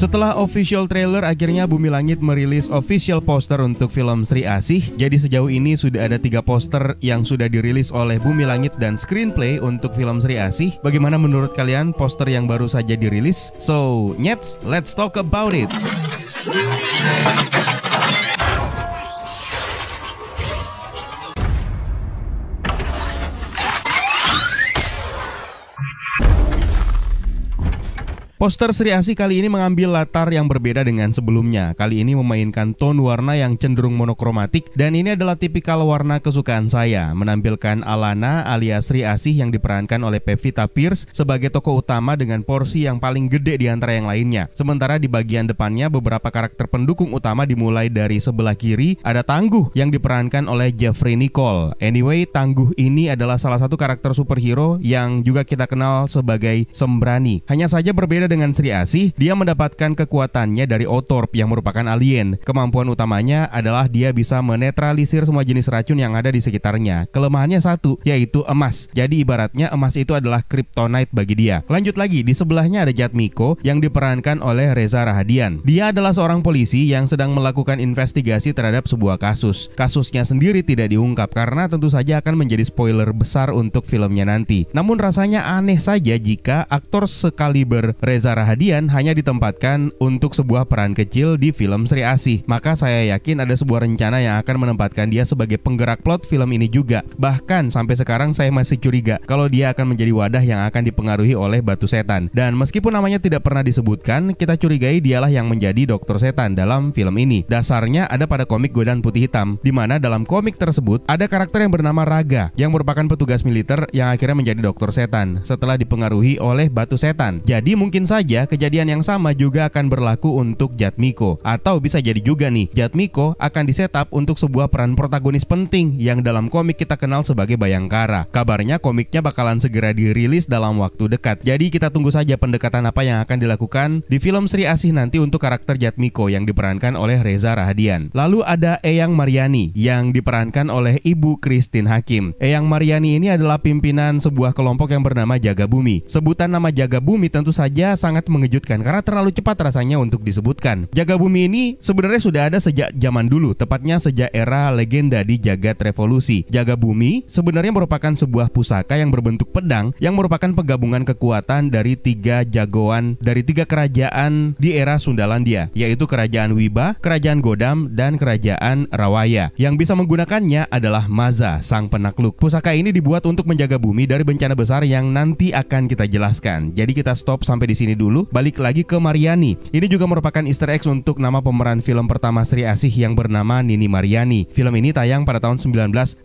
Setelah official trailer, akhirnya Bumi Langit merilis official poster untuk film Sri Asih. Jadi sejauh ini sudah ada tiga poster yang sudah dirilis oleh Bumi Langit dan screenplay untuk film Sri Asih. Bagaimana menurut kalian poster yang baru saja dirilis? So, Nyets, let's talk about it. Poster Sri Asih kali ini mengambil latar yang berbeda dengan sebelumnya. Kali ini memainkan tone warna yang cenderung monokromatik dan ini adalah tipikal warna kesukaan saya. Menampilkan Alana alias Sri Asih yang diperankan oleh Pevita Pierce sebagai tokoh utama dengan porsi yang paling gede di antara yang lainnya. Sementara di bagian depannya beberapa karakter pendukung utama dimulai dari sebelah kiri ada Tangguh yang diperankan oleh Jeffrey Nicole. Anyway, Tangguh ini adalah salah satu karakter superhero yang juga kita kenal sebagai Sembrani. Hanya saja berbeda dengan Sri Asih, dia mendapatkan kekuatannya dari Otorp yang merupakan alien. Kemampuan utamanya adalah dia bisa menetralisir semua jenis racun yang ada di sekitarnya. Kelemahannya satu, yaitu emas. Jadi ibaratnya emas itu adalah kryptonite bagi dia. Lanjut lagi, di sebelahnya ada Jatmiko yang diperankan oleh Reza Rahadian. Dia adalah seorang polisi yang sedang melakukan investigasi terhadap sebuah kasus. Kasusnya sendiri tidak diungkap karena tentu saja akan menjadi spoiler besar untuk filmnya nanti. Namun rasanya aneh saja jika aktor sekaliber Reza Reza Rahadian hanya ditempatkan untuk sebuah peran kecil di film Sri Asih. Maka saya yakin ada sebuah rencana yang akan menempatkan dia sebagai penggerak plot film ini juga. Bahkan sampai sekarang saya masih curiga kalau dia akan menjadi wadah yang akan dipengaruhi oleh batu setan. Dan meskipun namanya tidak pernah disebutkan, kita curigai dialah yang menjadi dokter setan dalam film ini. Dasarnya ada pada komik Godan Putih Hitam, di mana dalam komik tersebut ada karakter yang bernama Raga yang merupakan petugas militer yang akhirnya menjadi dokter setan setelah dipengaruhi oleh batu setan. Jadi mungkin saja kejadian yang sama juga akan berlaku untuk Jatmiko atau bisa jadi juga nih Jatmiko akan disetup untuk sebuah peran protagonis penting yang dalam komik kita kenal sebagai Bayangkara. Kabarnya komiknya bakalan segera dirilis dalam waktu dekat. Jadi kita tunggu saja pendekatan apa yang akan dilakukan di film Sri Asih nanti untuk karakter Jatmiko yang diperankan oleh Reza Rahadian. Lalu ada Eyang Mariani yang diperankan oleh Ibu Christine Hakim. Eyang Mariani ini adalah pimpinan sebuah kelompok yang bernama Jaga Bumi. Sebutan nama Jaga Bumi tentu saja sangat mengejutkan karena terlalu cepat rasanya untuk disebutkan. Jaga Bumi ini sebenarnya sudah ada sejak zaman dulu, tepatnya sejak era legenda di jagat revolusi. Jaga Bumi sebenarnya merupakan sebuah pusaka yang berbentuk pedang yang merupakan penggabungan kekuatan dari tiga jagoan dari tiga kerajaan di era Sundalandia, yaitu Kerajaan Wiba, Kerajaan Godam, dan Kerajaan Rawaya. Yang bisa menggunakannya adalah Maza, sang penakluk. Pusaka ini dibuat untuk menjaga bumi dari bencana besar yang nanti akan kita jelaskan. Jadi kita stop sampai di sini sini dulu, balik lagi ke Mariani. Ini juga merupakan easter egg untuk nama pemeran film pertama Sri Asih yang bernama Nini Mariani. Film ini tayang pada tahun 1954.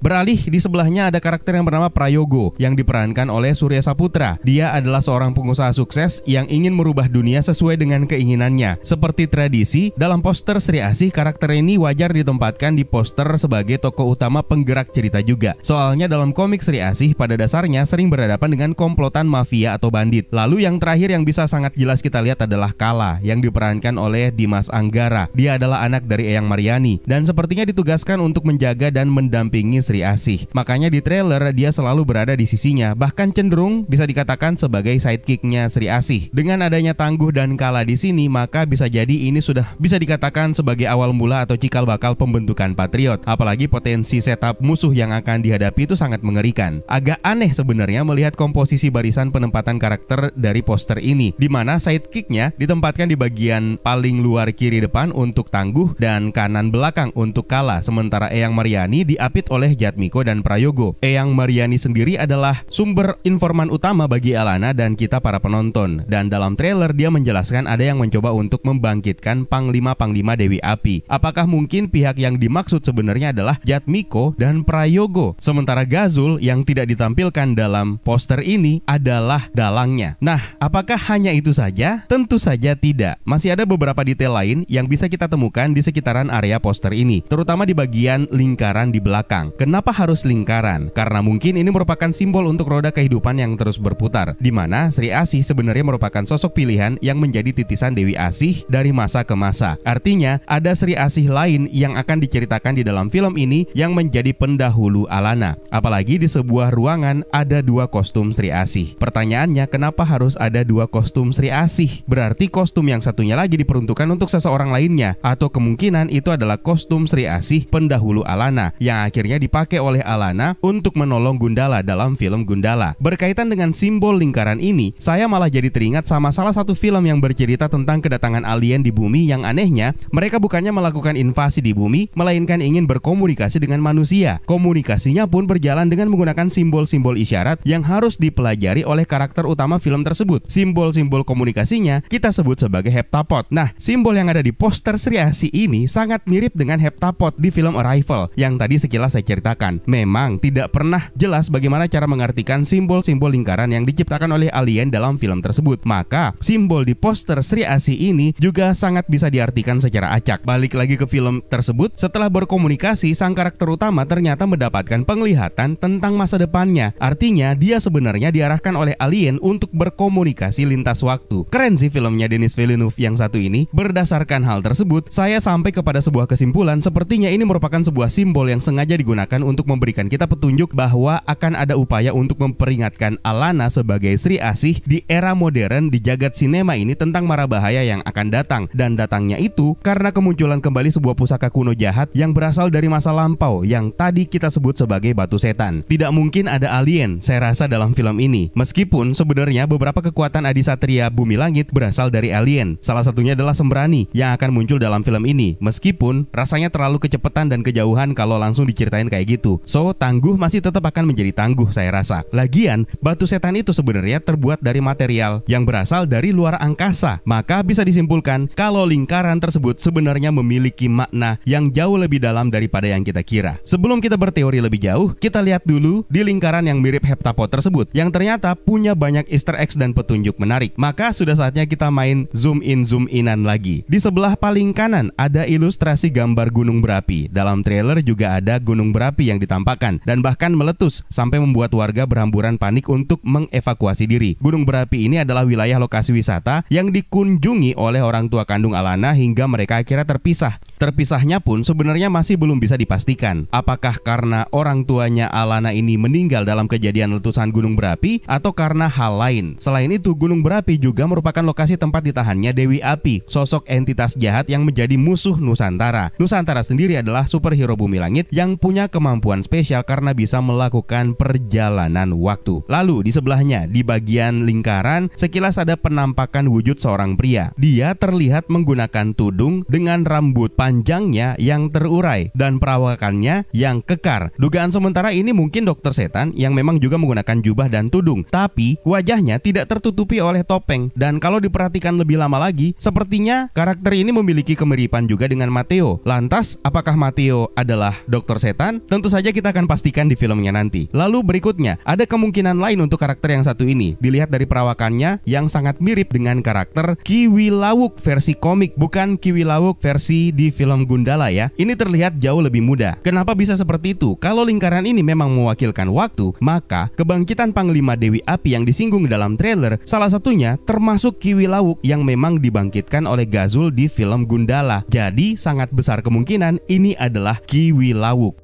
Beralih di sebelahnya ada karakter yang bernama Prayogo yang diperankan oleh Surya Saputra. Dia adalah seorang pengusaha sukses yang ingin merubah dunia sesuai dengan keinginannya. Seperti tradisi, dalam poster Sri Asih karakter ini wajar ditempatkan di poster sebagai tokoh utama penggerak cerita juga. Soalnya dalam komik Sri Asih pada dasarnya sering berhadapan dengan komplotan mafia atau bandit. Lalu Lalu yang terakhir yang bisa sangat jelas kita lihat adalah Kala yang diperankan oleh Dimas Anggara. Dia adalah anak dari Eyang Mariani dan sepertinya ditugaskan untuk menjaga dan mendampingi Sri Asih. Makanya di trailer dia selalu berada di sisinya, bahkan cenderung bisa dikatakan sebagai sidekicknya Sri Asih. Dengan adanya Tangguh dan Kala di sini, maka bisa jadi ini sudah bisa dikatakan sebagai awal mula atau cikal bakal pembentukan Patriot. Apalagi potensi setup musuh yang akan dihadapi itu sangat mengerikan. Agak aneh sebenarnya melihat komposisi barisan penempatan karakter dari poster ini, di mana sidekicknya ditempatkan di bagian paling luar kiri depan untuk Tangguh dan kanan belakang untuk kalah, sementara Eyang Mariani diapit oleh Jatmiko dan Prayogo. Eyang Mariani sendiri adalah sumber informan utama bagi Alana dan kita para penonton, dan dalam trailer dia menjelaskan ada yang mencoba untuk membangkitkan Panglima-Panglima Dewi Api. Apakah mungkin pihak yang dimaksud sebenarnya adalah Jatmiko dan Prayogo? Sementara Gazul yang tidak ditampilkan dalam poster ini adalah dalangnya. Nah, Nah, apakah hanya itu saja? Tentu saja tidak. Masih ada beberapa detail lain yang bisa kita temukan di sekitaran area poster ini, terutama di bagian lingkaran di belakang. Kenapa harus lingkaran? Karena mungkin ini merupakan simbol untuk roda kehidupan yang terus berputar, di mana Sri Asih sebenarnya merupakan sosok pilihan yang menjadi titisan Dewi Asih dari masa ke masa. Artinya, ada Sri Asih lain yang akan diceritakan di dalam film ini yang menjadi pendahulu Alana. Apalagi di sebuah ruangan ada dua kostum Sri Asih. Pertanyaannya, kenapa harus harus ada dua kostum Sri Asih. Berarti kostum yang satunya lagi diperuntukkan untuk seseorang lainnya atau kemungkinan itu adalah kostum Sri Asih pendahulu Alana yang akhirnya dipakai oleh Alana untuk menolong Gundala dalam film Gundala. Berkaitan dengan simbol lingkaran ini, saya malah jadi teringat sama salah satu film yang bercerita tentang kedatangan alien di bumi yang anehnya mereka bukannya melakukan invasi di bumi, melainkan ingin berkomunikasi dengan manusia. Komunikasinya pun berjalan dengan menggunakan simbol-simbol isyarat yang harus dipelajari oleh karakter utama film tersebut tersebut. Simbol-simbol komunikasinya kita sebut sebagai heptapod. Nah, simbol yang ada di poster Sri Asi ini sangat mirip dengan heptapod di film Arrival yang tadi sekilas saya ceritakan. Memang tidak pernah jelas bagaimana cara mengartikan simbol-simbol lingkaran yang diciptakan oleh alien dalam film tersebut. Maka, simbol di poster Sri Asi ini juga sangat bisa diartikan secara acak. Balik lagi ke film tersebut, setelah berkomunikasi, sang karakter utama ternyata mendapatkan penglihatan tentang masa depannya. Artinya, dia sebenarnya diarahkan oleh alien untuk berkomunikasi komunikasi lintas waktu. Keren sih filmnya Denis Villeneuve yang satu ini. Berdasarkan hal tersebut, saya sampai kepada sebuah kesimpulan sepertinya ini merupakan sebuah simbol yang sengaja digunakan untuk memberikan kita petunjuk bahwa akan ada upaya untuk memperingatkan Alana sebagai Sri Asih di era modern di jagat sinema ini tentang mara bahaya yang akan datang dan datangnya itu karena kemunculan kembali sebuah pusaka kuno jahat yang berasal dari masa lampau yang tadi kita sebut sebagai batu setan. Tidak mungkin ada alien, saya rasa dalam film ini. Meskipun sebenarnya beberapa beberapa kekuatan Adi Satria Bumi Langit berasal dari alien. Salah satunya adalah Sembrani yang akan muncul dalam film ini. Meskipun rasanya terlalu kecepatan dan kejauhan kalau langsung diceritain kayak gitu. So, tangguh masih tetap akan menjadi tangguh saya rasa. Lagian, batu setan itu sebenarnya terbuat dari material yang berasal dari luar angkasa. Maka bisa disimpulkan kalau lingkaran tersebut sebenarnya memiliki makna yang jauh lebih dalam daripada yang kita kira. Sebelum kita berteori lebih jauh, kita lihat dulu di lingkaran yang mirip heptapod tersebut yang ternyata punya banyak easter egg tips dan petunjuk menarik. Maka sudah saatnya kita main zoom in zoom inan lagi. Di sebelah paling kanan ada ilustrasi gambar gunung berapi. Dalam trailer juga ada gunung berapi yang ditampakkan dan bahkan meletus sampai membuat warga berhamburan panik untuk mengevakuasi diri. Gunung berapi ini adalah wilayah lokasi wisata yang dikunjungi oleh orang tua kandung Alana hingga mereka akhirnya terpisah. Terpisahnya pun sebenarnya masih belum bisa dipastikan. Apakah karena orang tuanya Alana ini meninggal dalam kejadian letusan gunung berapi atau karena hal lain? Selain itu, Gunung Berapi juga merupakan lokasi tempat ditahannya Dewi Api, sosok entitas jahat yang menjadi musuh Nusantara. Nusantara sendiri adalah superhero bumi langit yang punya kemampuan spesial karena bisa melakukan perjalanan waktu. Lalu di sebelahnya, di bagian lingkaran, sekilas ada penampakan wujud seorang pria. Dia terlihat menggunakan tudung dengan rambut panjangnya yang terurai dan perawakannya yang kekar. Dugaan sementara ini mungkin dokter setan yang memang juga menggunakan jubah dan tudung, tapi wajahnya tidak tidak tertutupi oleh topeng dan kalau diperhatikan lebih lama lagi, sepertinya karakter ini memiliki kemiripan juga dengan Matteo. Lantas, apakah Matteo adalah dokter setan? Tentu saja kita akan pastikan di filmnya nanti. Lalu berikutnya, ada kemungkinan lain untuk karakter yang satu ini. Dilihat dari perawakannya yang sangat mirip dengan karakter Kiwi Lawuk versi komik, bukan Kiwi Lawuk versi di film Gundala ya. Ini terlihat jauh lebih muda. Kenapa bisa seperti itu? Kalau lingkaran ini memang mewakilkan waktu, maka kebangkitan Panglima Dewi Api yang disinggung dalam trailer, salah satunya termasuk Kiwi Lawuk yang memang dibangkitkan oleh Gazul di film Gundala. Jadi sangat besar kemungkinan ini adalah Kiwi Lawuk.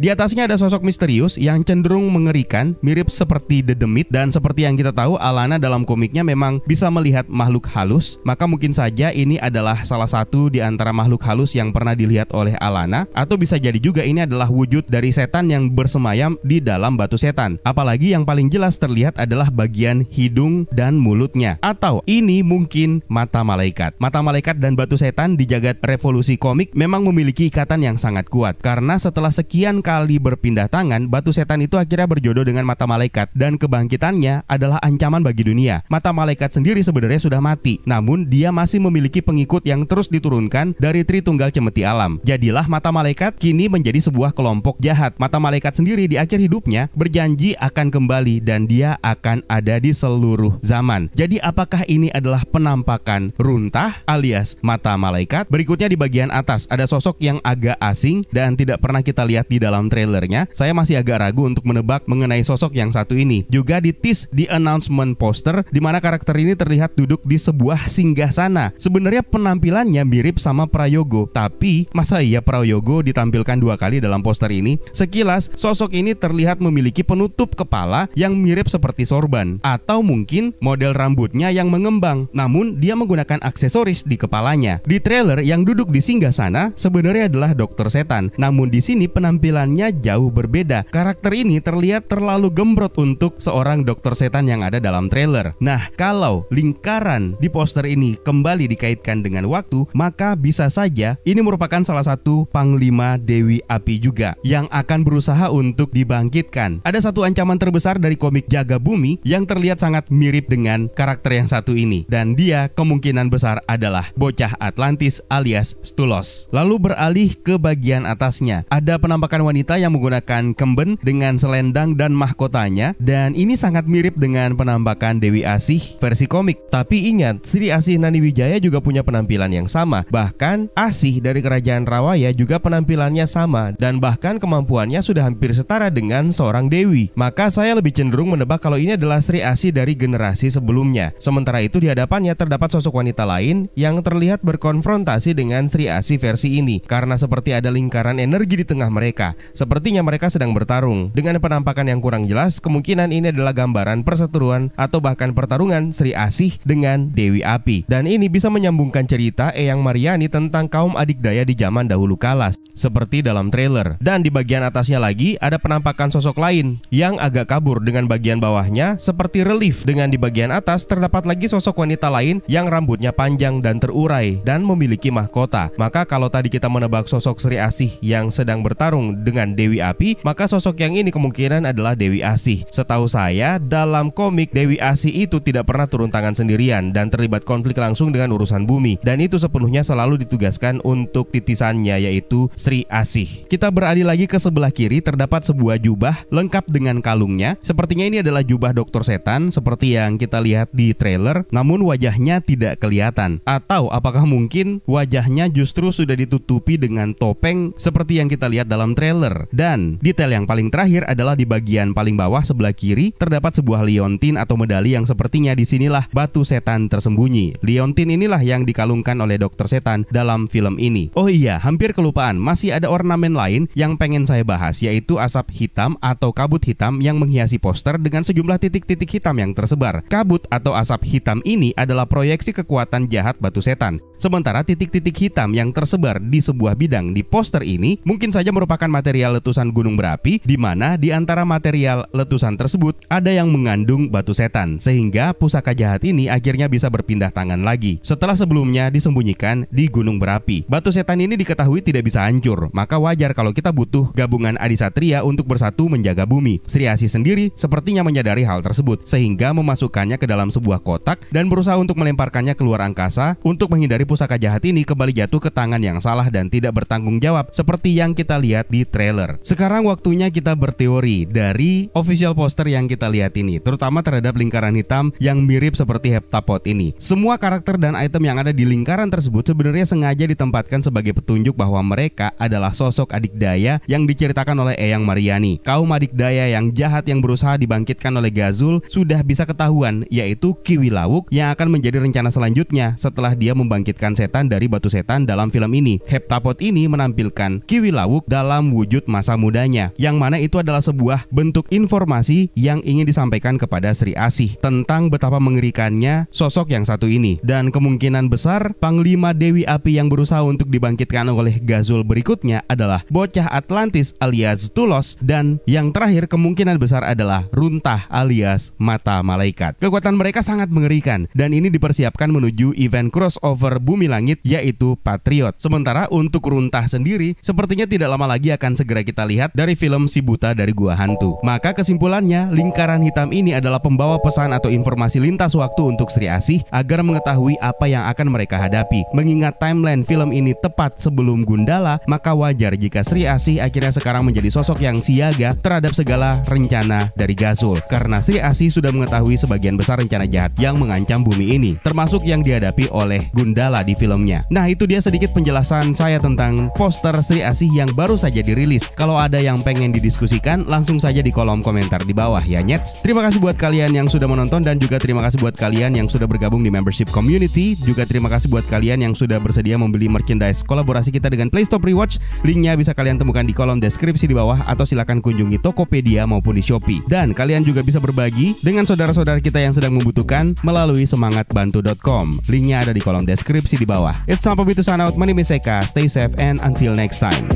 Di atasnya ada sosok misterius yang cenderung mengerikan, mirip seperti The Demit dan seperti yang kita tahu Alana dalam komiknya memang bisa melihat makhluk halus, maka mungkin saja ini adalah salah satu di antara makhluk halus yang pernah dilihat oleh Alana atau bisa jadi juga ini adalah wujud dari setan yang bersemayam di dalam batu setan. Apalagi yang paling jelas terlihat adalah bagian hidung dan mulutnya atau ini mungkin mata malaikat. Mata malaikat dan batu setan di jagat revolusi komik memang memiliki ikatan yang sangat kuat karena setelah sekian kali berpindah tangan, batu setan itu akhirnya berjodoh dengan mata malaikat dan kebangkitannya adalah ancaman bagi dunia. Mata malaikat sendiri sebenarnya sudah mati, namun dia masih memiliki pengikut yang terus diturunkan dari Tritunggal Cemeti Alam. Jadilah mata malaikat kini menjadi sebuah kelompok jahat. Mata malaikat sendiri di akhir hidupnya berjanji akan kembali dan dia akan ada di seluruh zaman. Jadi apakah ini adalah penampakan runtah alias mata malaikat? Berikutnya di bagian atas ada sosok yang agak asing dan tidak pernah kita lihat di dalam dalam trailernya, saya masih agak ragu untuk menebak mengenai sosok yang satu ini. Juga di tease di announcement poster di mana karakter ini terlihat duduk di sebuah singgah sana. Sebenarnya penampilannya mirip sama Prayogo, tapi masa iya Prayogo ditampilkan dua kali dalam poster ini? Sekilas sosok ini terlihat memiliki penutup kepala yang mirip seperti sorban atau mungkin model rambutnya yang mengembang. Namun dia menggunakan aksesoris di kepalanya. Di trailer yang duduk di singgah sana sebenarnya adalah dokter setan. Namun di sini penampilan penampilannya jauh berbeda. Karakter ini terlihat terlalu gembrot untuk seorang dokter setan yang ada dalam trailer. Nah, kalau lingkaran di poster ini kembali dikaitkan dengan waktu, maka bisa saja ini merupakan salah satu panglima Dewi Api juga yang akan berusaha untuk dibangkitkan. Ada satu ancaman terbesar dari komik Jaga Bumi yang terlihat sangat mirip dengan karakter yang satu ini dan dia kemungkinan besar adalah bocah Atlantis alias Stulos. Lalu beralih ke bagian atasnya. Ada penampakan wanita yang menggunakan kemben dengan selendang dan mahkotanya dan ini sangat mirip dengan penampakan Dewi Asih versi komik. Tapi ingat, Sri Asih Nani Wijaya juga punya penampilan yang sama. Bahkan Asih dari Kerajaan Rawaya juga penampilannya sama dan bahkan kemampuannya sudah hampir setara dengan seorang Dewi. Maka saya lebih cenderung menebak kalau ini adalah Sri Asih dari generasi sebelumnya. Sementara itu di hadapannya terdapat sosok wanita lain yang terlihat berkonfrontasi dengan Sri Asih versi ini karena seperti ada lingkaran energi di tengah mereka. Sepertinya mereka sedang bertarung. Dengan penampakan yang kurang jelas, kemungkinan ini adalah gambaran perseteruan atau bahkan pertarungan Sri Asih dengan Dewi Api. Dan ini bisa menyambungkan cerita Eyang Mariani tentang kaum adik daya di zaman dahulu kalas, seperti dalam trailer. Dan di bagian atasnya lagi ada penampakan sosok lain yang agak kabur dengan bagian bawahnya seperti relief. Dengan di bagian atas terdapat lagi sosok wanita lain yang rambutnya panjang dan terurai dan memiliki mahkota. Maka kalau tadi kita menebak sosok Sri Asih yang sedang bertarung dengan Dewi Api, maka sosok yang ini kemungkinan adalah Dewi Asih. Setahu saya, dalam komik Dewi Asih itu tidak pernah turun tangan sendirian dan terlibat konflik langsung dengan urusan bumi dan itu sepenuhnya selalu ditugaskan untuk titisannya yaitu Sri Asih. Kita beralih lagi ke sebelah kiri terdapat sebuah jubah lengkap dengan kalungnya. Sepertinya ini adalah jubah Dokter Setan seperti yang kita lihat di trailer, namun wajahnya tidak kelihatan. Atau apakah mungkin wajahnya justru sudah ditutupi dengan topeng seperti yang kita lihat dalam trailer? Dan detail yang paling terakhir adalah di bagian paling bawah sebelah kiri terdapat sebuah liontin atau medali yang sepertinya disinilah batu setan tersembunyi. Liontin inilah yang dikalungkan oleh dokter setan dalam film ini. Oh iya, hampir kelupaan, masih ada ornamen lain yang pengen saya bahas yaitu asap hitam atau kabut hitam yang menghiasi poster dengan sejumlah titik-titik hitam yang tersebar. Kabut atau asap hitam ini adalah proyeksi kekuatan jahat batu setan. Sementara titik-titik hitam yang tersebar di sebuah bidang di poster ini mungkin saja merupakan materi material letusan gunung berapi di mana di antara material letusan tersebut ada yang mengandung batu setan sehingga pusaka jahat ini akhirnya bisa berpindah tangan lagi setelah sebelumnya disembunyikan di gunung berapi. Batu setan ini diketahui tidak bisa hancur, maka wajar kalau kita butuh gabungan Adisatria untuk bersatu menjaga bumi. Sri Asih sendiri sepertinya menyadari hal tersebut sehingga memasukkannya ke dalam sebuah kotak dan berusaha untuk melemparkannya keluar angkasa untuk menghindari pusaka jahat ini kembali jatuh ke tangan yang salah dan tidak bertanggung jawab seperti yang kita lihat di trailer. Sekarang waktunya kita berteori dari official poster yang kita lihat ini, terutama terhadap lingkaran hitam yang mirip seperti heptapod ini. Semua karakter dan item yang ada di lingkaran tersebut sebenarnya sengaja ditempatkan sebagai petunjuk bahwa mereka adalah sosok adik daya yang diceritakan oleh Eyang Mariani. Kaum adik daya yang jahat yang berusaha dibangkitkan oleh Gazul sudah bisa ketahuan, yaitu Kiwi Lawuk yang akan menjadi rencana selanjutnya setelah dia membangkitkan setan dari batu setan dalam film ini. Heptapod ini menampilkan Kiwi Lawuk dalam wujud wujud masa mudanya, yang mana itu adalah sebuah bentuk informasi yang ingin disampaikan kepada Sri Asih tentang betapa mengerikannya sosok yang satu ini. Dan kemungkinan besar, Panglima Dewi Api yang berusaha untuk dibangkitkan oleh Gazul berikutnya adalah Bocah Atlantis alias Tulos, dan yang terakhir kemungkinan besar adalah Runtah alias Mata Malaikat. Kekuatan mereka sangat mengerikan, dan ini dipersiapkan menuju event crossover Bumi Langit yaitu Patriot. Sementara untuk Runtah sendiri, sepertinya tidak lama lagi akan akan segera kita lihat dari film Si Buta dari Gua Hantu. Maka kesimpulannya, lingkaran hitam ini adalah pembawa pesan atau informasi lintas waktu untuk Sri Asih agar mengetahui apa yang akan mereka hadapi. Mengingat timeline film ini tepat sebelum Gundala, maka wajar jika Sri Asih akhirnya sekarang menjadi sosok yang siaga terhadap segala rencana dari Gazul. Karena Sri Asih sudah mengetahui sebagian besar rencana jahat yang mengancam bumi ini, termasuk yang dihadapi oleh Gundala di filmnya. Nah itu dia sedikit penjelasan saya tentang poster Sri Asih yang baru saja dirilis dirilis. Kalau ada yang pengen didiskusikan, langsung saja di kolom komentar di bawah ya Nyets. Terima kasih buat kalian yang sudah menonton dan juga terima kasih buat kalian yang sudah bergabung di membership community. Juga terima kasih buat kalian yang sudah bersedia membeli merchandise kolaborasi kita dengan Playstop Rewatch. Linknya bisa kalian temukan di kolom deskripsi di bawah atau silahkan kunjungi Tokopedia maupun di Shopee. Dan kalian juga bisa berbagi dengan saudara-saudara kita yang sedang membutuhkan melalui semangatbantu.com. Linknya ada di kolom deskripsi di bawah. It's sampai to sign out. My name is Stay safe and until next time.